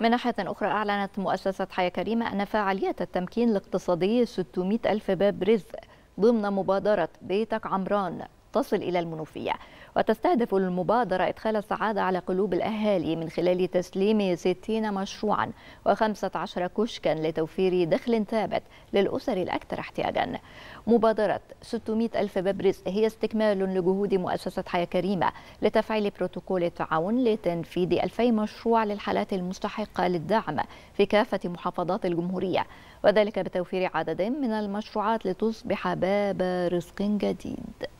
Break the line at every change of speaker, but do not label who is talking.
من ناحية أخرى أعلنت مؤسسة حياة كريمة أن فعاليات التمكين الاقتصادي 600 ألف باب رزق ضمن مبادرة بيتك عمران تصل إلى المنوفية وتستهدف المبادرة إدخال السعادة على قلوب الأهالي من خلال تسليم 60 مشروعا و15 كشكا لتوفير دخل ثابت للأسر الأكثر احتياجا مبادرة 600 ألف ببرز هي استكمال لجهود مؤسسة حياة كريمة لتفعيل بروتوكول التعاون لتنفيذ 2000 مشروع للحالات المستحقة للدعم في كافة محافظات الجمهورية وذلك بتوفير عدد من المشروعات لتصبح باب رزق جديد